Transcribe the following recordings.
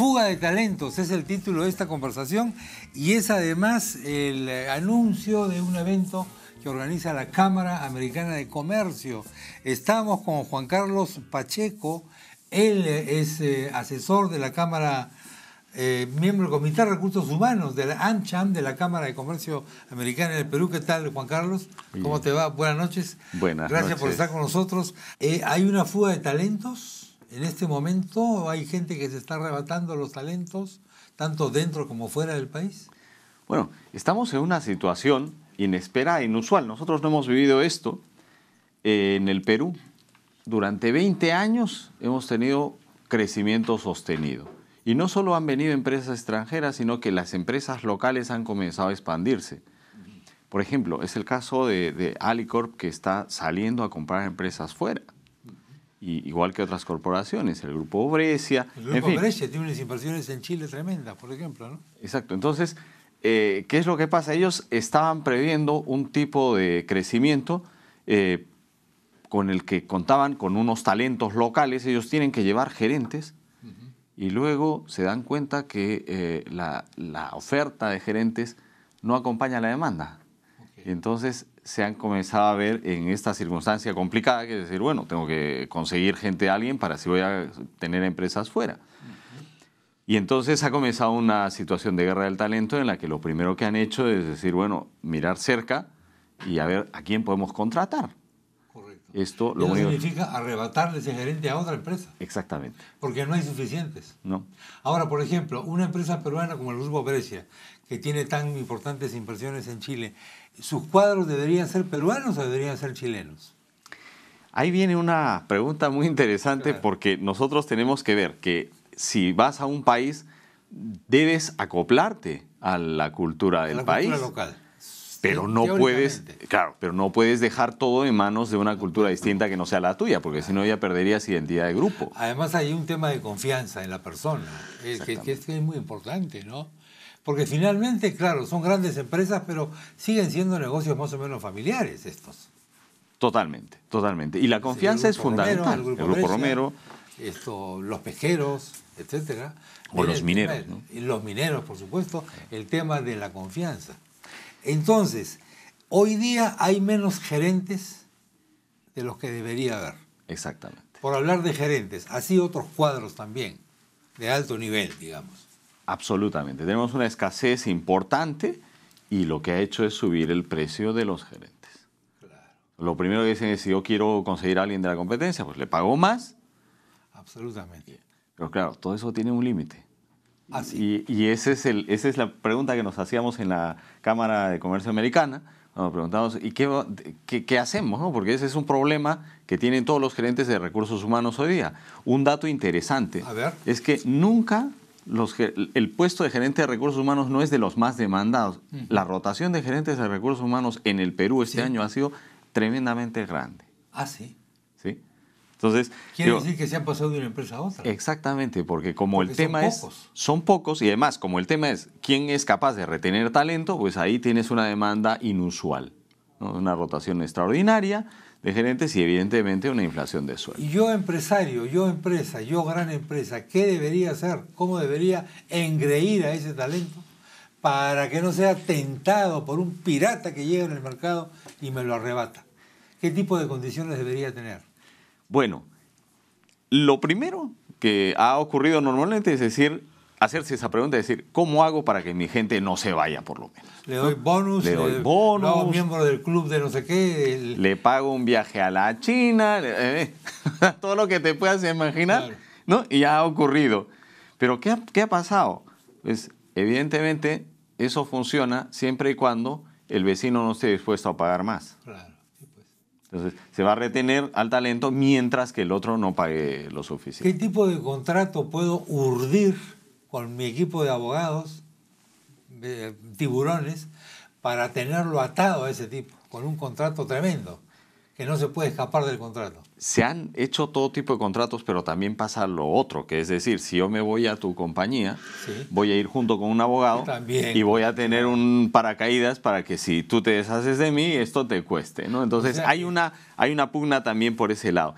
Fuga de talentos es el título de esta conversación y es además el eh, anuncio de un evento que organiza la Cámara Americana de Comercio. Estamos con Juan Carlos Pacheco, él es eh, asesor de la Cámara, eh, miembro del Comité de Recursos Humanos de la AmCham, de la Cámara de Comercio Americana del Perú. ¿Qué tal, Juan Carlos? ¿Cómo te va? Buenas noches. Buenas Gracias por estar con nosotros. ¿Hay una fuga de talentos? en este momento hay gente que se está arrebatando los talentos, tanto dentro como fuera del país? Bueno, estamos en una situación inesperada, inusual. Nosotros no hemos vivido esto eh, en el Perú. Durante 20 años hemos tenido crecimiento sostenido. Y no solo han venido empresas extranjeras, sino que las empresas locales han comenzado a expandirse. Por ejemplo, es el caso de, Alicorp que está saliendo a comprar empresas fuera igual que otras corporaciones, el Grupo Brescia. El Grupo Brescia tiene unas inversiones en Chile tremendas, por ejemplo, ¿no? Exacto. Entonces, eh, ¿qué es lo que pasa? Ellos estaban previendo un tipo de crecimiento eh, con el que contaban con unos talentos locales. Ellos tienen que llevar gerentes y luego se dan cuenta que eh, la, la oferta de gerentes no acompaña a la demanda. Entonces se han comenzado a ver en esta circunstancia complicada que es decir, bueno, tengo que conseguir gente a alguien para si voy a tener empresas fuera. Y entonces ha comenzado una situación de guerra del talento en la que lo primero que han hecho es decir, bueno, mirar cerca y a ver a quién podemos contratar. Correcto. Esto lo significa arrebatarles ese gerente a otra empresa. Exactamente. Porque no hay suficientes. No. Ahora, por ejemplo, una empresa peruana como el Grupo Brescia, que tiene tan importantes inversiones en Chile, sus cuadros deberían ser peruanos o deberían ser chilenos? Ahí viene una pregunta muy interesante porque nosotros tenemos que ver que si vas a un país, debes acoplarte a la cultura del a la país. Cultura local. Pero no puedes, claro, pero no puedes dejar todo en manos de una cultura distinta que no sea la tuya, porque si no ya perderías identidad de grupo. Además hay un tema de confianza en la persona, eh, que, que es muy importante, ¿no? Porque finalmente, claro, son grandes empresas, pero siguen siendo negocios más o menos familiares estos. Totalmente, totalmente. Y la confianza es fundamental. el Grupo, Romero. Esto, los pesqueros, etcétera. O los mineros. ¿no? los mineros, por supuesto. El tema de la confianza. Entonces, hoy día hay menos gerentes de los que debería haber. Exactamente. Por hablar de gerentes, así otros cuadros también, de alto nivel, digamos. Absolutamente. Tenemos una escasez importante y lo que ha hecho es subir el precio de los gerentes. Lo primero que dicen es, si yo quiero conseguir a alguien de la competencia, pues le pago más. Absolutamente. Pero claro, todo eso tiene un límite. Y, y es el, esa es la pregunta que nos hacíamos en la Cámara de Comercio Americana, nos preguntamos, ¿y qué, qué, hacemos? Porque ese es un problema que tienen todos los gerentes de recursos humanos hoy día. Un dato interesante es que nunca el puesto de gerente de recursos humanos no es de los más demandados. La rotación de gerentes de recursos humanos en el Perú este año ha sido tremendamente grande. Ah, sí. Sí. Entonces, Quiere decir que se han pasado de una empresa a otra. Exactamente, porque como el tema son Pocos. Son pocos. Y además, como el tema es quién es capaz de retener talento, pues ahí tienes una demanda inusual una rotación extraordinaria de gerentes y evidentemente una inflación de sueldo. Yo empresario, yo empresa, yo gran empresa, ¿qué debería hacer? ¿Cómo debería engreír a ese talento para que no sea tentado por un pirata que llega en el mercado y me lo arrebata? ¿Qué tipo de condiciones debería tener? Bueno, lo primero que ha ocurrido normalmente es decir, hacerse esa pregunta y decir, ¿cómo hago para que mi gente no se vaya por lo menos? Le doy bonus, le doy eh, bonus, le miembro del club de no sé qué. Le pago un viaje a la China, eh, todo lo que te puedas imaginar, ¿no? Y ya ha ocurrido. Pero ¿qué ha, pasado? Pues evidentemente eso funciona siempre y cuando el vecino no esté dispuesto a pagar más. Claro. Pues. Entonces, se va a retener al talento mientras que el otro no pague lo suficiente. ¿Qué tipo de contrato puedo urdir con mi equipo de abogados, tiburones, para tenerlo atado a ese tipo, con un contrato tremendo, que no se puede escapar del contrato. Se han hecho todo tipo de contratos, pero también pasa lo otro, que es decir, si yo me voy a tu compañía, voy a ir junto con un abogado y voy a tener un paracaídas para que si tú te deshaces de mí, esto te cueste. ¿no? Entonces hay, una, hay una pugna también por ese lado.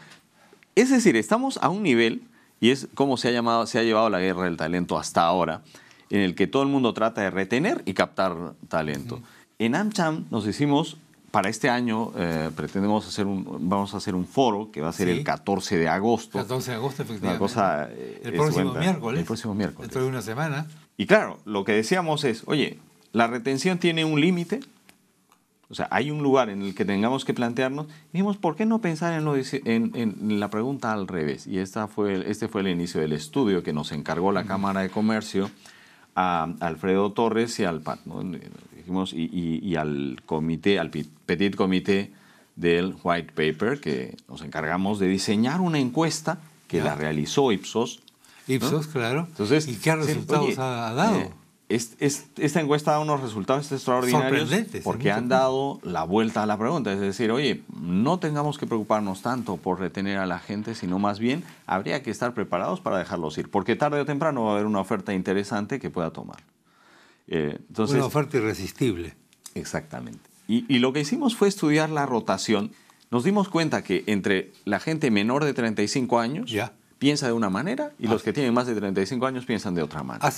Es decir, estamos a un nivel y es cómo se ha, llamado, se ha llevado la guerra del talento hasta ahora, en el que todo el mundo trata de retener y captar talento. En AmCham nos hicimos, para este año eh, pretendemos hacer un, vamos a hacer un foro que va a ser el 14 de agosto. 14 de agosto, efectivamente. el eh, próximo miércoles. El próximo miércoles. Dentro de una semana. Y claro, lo que decíamos es, oye, la retención tiene un límite, o sea, hay un lugar en el que tengamos que plantearnos, dijimos, ¿por qué no pensar en, lo en, la pregunta al revés? Y esta fue, este fue el inicio del estudio que nos encargó la Cámara de Comercio a Alfredo Torres y al PAT, y, al comité, al Petit Comité del White Paper, que nos encargamos de diseñar una encuesta que la realizó Ipsos. Ipsos, claro. Entonces, ¿Y qué resultados ha dado? Eh, esta encuesta da unos resultados extraordinarios porque han dado la vuelta a la pregunta. Es decir, oye, no tengamos que preocuparnos tanto por retener a la gente, sino más bien habría que estar preparados para dejarlos ir, porque tarde o temprano va a haber una oferta interesante que pueda tomar. Eh, entonces, una oferta irresistible. Exactamente. Y, lo que hicimos fue estudiar la rotación. Nos dimos cuenta que entre la gente menor de 35 años piensa de una manera y los ah. que tienen más de 35 años piensan de otra manera. Ah,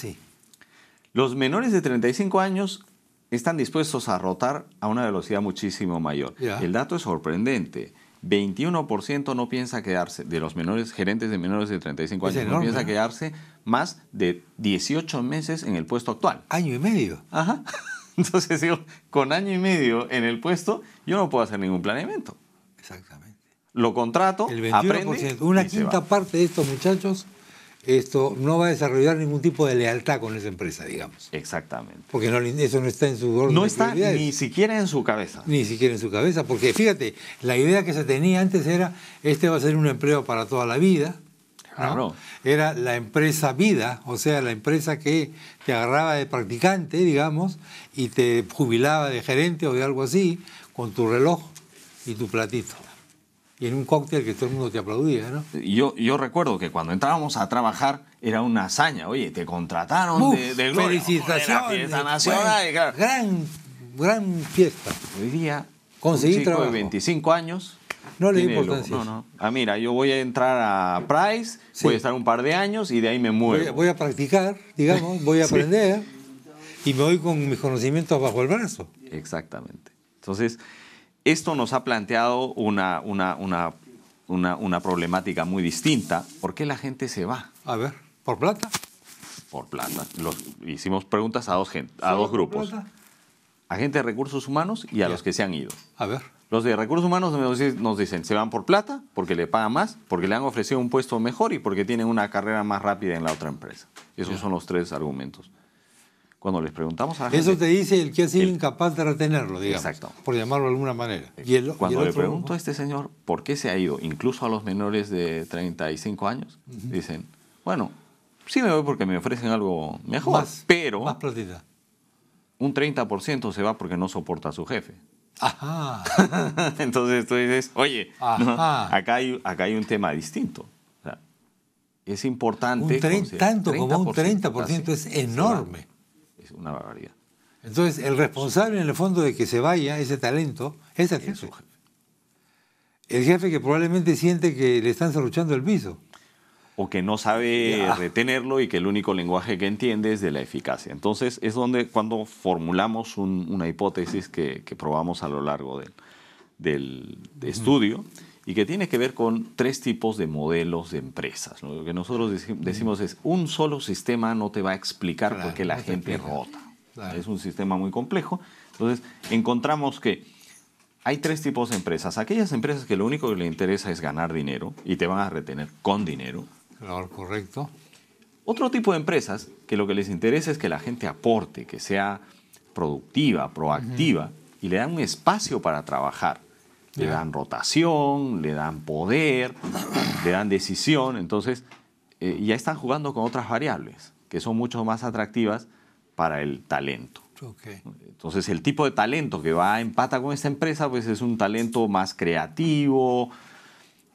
los menores de 35 años están dispuestos a rotar a una velocidad muchísimo mayor. El dato es sorprendente. 21% no piensa quedarse, de los menores, gerentes de menores de 35 años, no piensa ¿eh? quedarse más de 18 meses en el puesto actual. Año y medio. Ajá. Entonces digo, con año y medio en el puesto, yo no puedo hacer ningún planeamiento. Exactamente. Lo contrato, el 21%, Una quinta parte de estos muchachos esto no va a desarrollar ningún tipo de lealtad con esa empresa, digamos. Exactamente. Porque no, eso no está en su orden. No está ni siquiera en su cabeza. Ni siquiera en su cabeza, porque fíjate, la idea que se tenía antes era, este va a ser un empleo para toda la vida. Claro. Era la empresa vida, o sea, la empresa que te agarraba de practicante, digamos, y te jubilaba de gerente o de algo así, con tu reloj y tu platito en un cóctel que todo el mundo te aplaudía, ¿no? Yo, yo recuerdo que cuando entrábamos a trabajar era una hazaña, oye, te contrataron de, gran, gran fiesta. Hoy día, conseguí trabajo. de 25 años no le di importancia. No, no. Ah, mira, yo voy a entrar a Price, voy a estar un par de años y de ahí me muevo. Voy a, practicar, digamos, voy a aprender y me voy con mis conocimientos bajo el brazo. Exactamente. Entonces, esto nos ha planteado una, problemática muy distinta. ¿Por qué la gente se va? A ver, ¿por plata? Por plata. hicimos preguntas a dos, a dos grupos. A gente de recursos humanos y a los que se han ido. A ver. Los de recursos humanos nos dicen, se van por plata, porque le pagan más, porque le han ofrecido un puesto mejor y porque tienen una carrera más rápida en la otra empresa. Esos son los tres argumentos. Cuando les preguntamos a la gente, Eso te dice el que ha sido incapaz de retenerlo, digamos. Exacto. Por llamarlo de alguna manera. Cuando le pregunto a este señor por qué se ha ido, incluso a los menores de 35 años, dicen, bueno, sí me voy porque me ofrecen algo mejor, pero... Más platita. Un 30% se va porque no soporta a su jefe. Ajá. Entonces tú dices, oye, acá, hay, un tema distinto. O sea, es importante. tanto como un 30% es enorme. Es una barbaridad. Entonces, el responsable en el fondo de que se vaya ese talento es el jefe. El jefe que probablemente siente que le están cerruchando el piso. O que no sabe retenerlo y que el único lenguaje que entiende es de la eficacia. Entonces, es donde cuando formulamos una hipótesis que, probamos a lo largo del, estudio y que tiene que ver con tres tipos de modelos de empresas. Lo que nosotros decimos es, un solo sistema no te va a explicar por qué la gente rota. Es un sistema muy complejo. Entonces, encontramos que hay tres tipos de empresas. Aquellas empresas que lo único que le interesa es ganar dinero y te van a retener con dinero. Claro, correcto. Otro tipo de empresas que lo que les interesa es que la gente aporte, que sea productiva, proactiva y le dan un espacio para trabajar. Le dan rotación, le dan poder, le dan decisión. Entonces, eh, ya están jugando con otras variables que son mucho más atractivas para el talento. Entonces, el tipo de talento que va a empata con esta empresa, pues es un talento más creativo,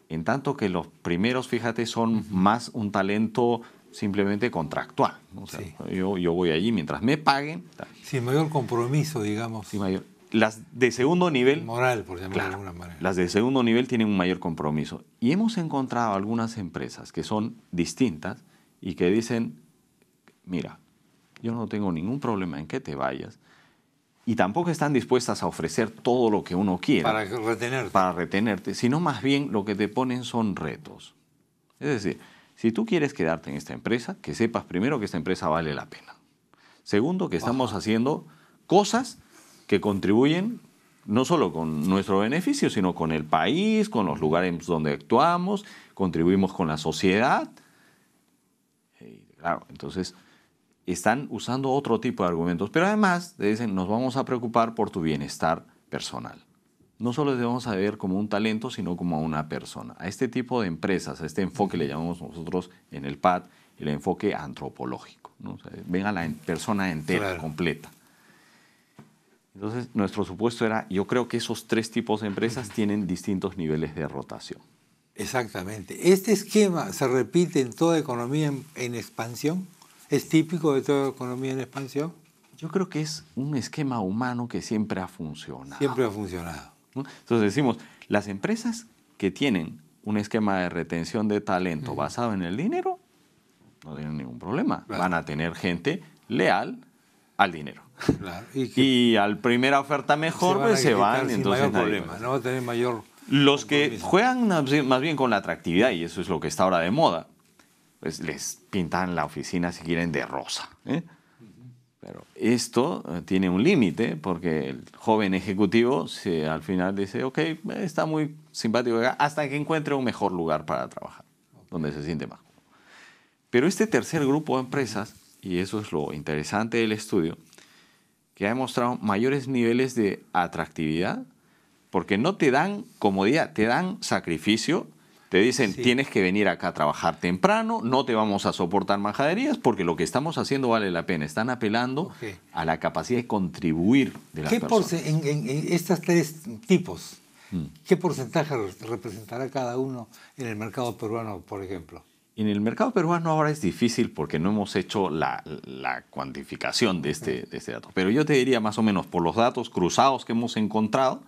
en tanto que los primeros, fíjate, son más un talento simplemente contractual. O sea, yo, yo, voy allí mientras me paguen. Sin mayor compromiso, digamos. Sin mayor las de segundo nivel... Moral, por de alguna manera. Las de segundo nivel tienen un mayor compromiso. Y hemos encontrado algunas empresas que son distintas y que dicen, mira, yo no tengo ningún problema en que te vayas. Y tampoco están dispuestas a ofrecer todo lo que uno quiere. Para retenerte. Para retenerte, sino más bien lo que te ponen son retos. Es decir, si tú quieres quedarte en esta empresa, que sepas primero que esta empresa vale la pena. Segundo, que estamos haciendo cosas que contribuyen no solo con nuestro beneficio, sino con el país, con los lugares donde actuamos, contribuimos con la sociedad. claro, entonces están usando otro tipo de argumentos, pero además dicen, nos vamos a preocupar por tu bienestar personal. No solo debemos a ver como un talento, sino como una persona. A este tipo de empresas, a este enfoque le llamamos nosotros en el PAD el enfoque antropológico. ¿no? a la persona entera, completa. Entonces, nuestro supuesto era, yo creo que esos tres tipos de empresas tienen distintos niveles de rotación. Exactamente. ¿Este esquema se repite en toda economía en, expansión? ¿Es típico de toda economía en expansión? Yo creo que es un esquema humano que siempre ha funcionado. Siempre ha funcionado. Entonces decimos, las empresas que tienen un esquema de retención de talento basado en el dinero, no tienen ningún problema. Van a tener gente leal al dinero y, al primera oferta mejor, se pues, van, pues, se van entonces no va a tener mayor los que juegan más bien con la atractividad, y eso es lo que está ahora de moda, pues les pintan la oficina si quieren de rosa. ¿eh? Pero esto eh, tiene un límite porque el joven ejecutivo se, al final dice, ok, está muy simpático hasta que encuentre un mejor lugar para trabajar, donde se siente más. Pero este tercer grupo de empresas, y eso es lo interesante del estudio, que ha demostrado mayores niveles de atractividad, porque no te dan comodidad, te dan sacrificio. Te dicen, tienes que venir acá a trabajar temprano, no te vamos a soportar majaderías porque lo que estamos haciendo vale la pena. Están apelando a la capacidad de contribuir de las personas. En, en estos tres tipos, mm. ¿Qué porcentaje representará cada uno en el mercado peruano, por ejemplo? En el mercado peruano ahora es difícil porque no hemos hecho la, cuantificación este, de este, dato, pero yo te diría más o menos por los datos cruzados que hemos encontrado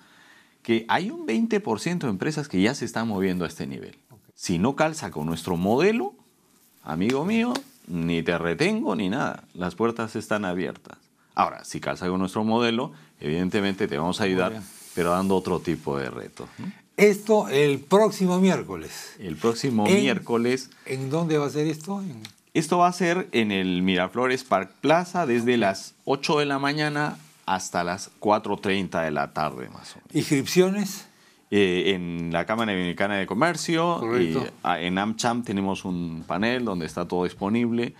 que hay un 20% de empresas que ya se están moviendo a este nivel. Si no calza con nuestro modelo, amigo mío, ni te retengo ni nada, las puertas están abiertas. Ahora, si calza con nuestro modelo, evidentemente te vamos a ayudar, pero dando otro tipo de reto esto el próximo miércoles. El próximo miércoles. ¿En dónde va a ser esto? Esto va a ser en el Miraflores Park Plaza desde las 8 de la mañana hasta las 4.30 de la tarde más o menos. ¿Inscripciones? Eh, en la Cámara Dominicana de Comercio. Eh, en AmCham tenemos un panel donde está todo disponible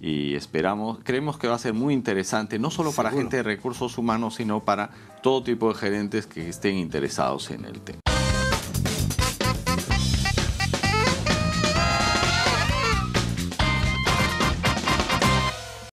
y esperamos, creemos que va a ser muy interesante, no solo para gente de recursos humanos, sino para todo tipo de gerentes que estén interesados en el tema.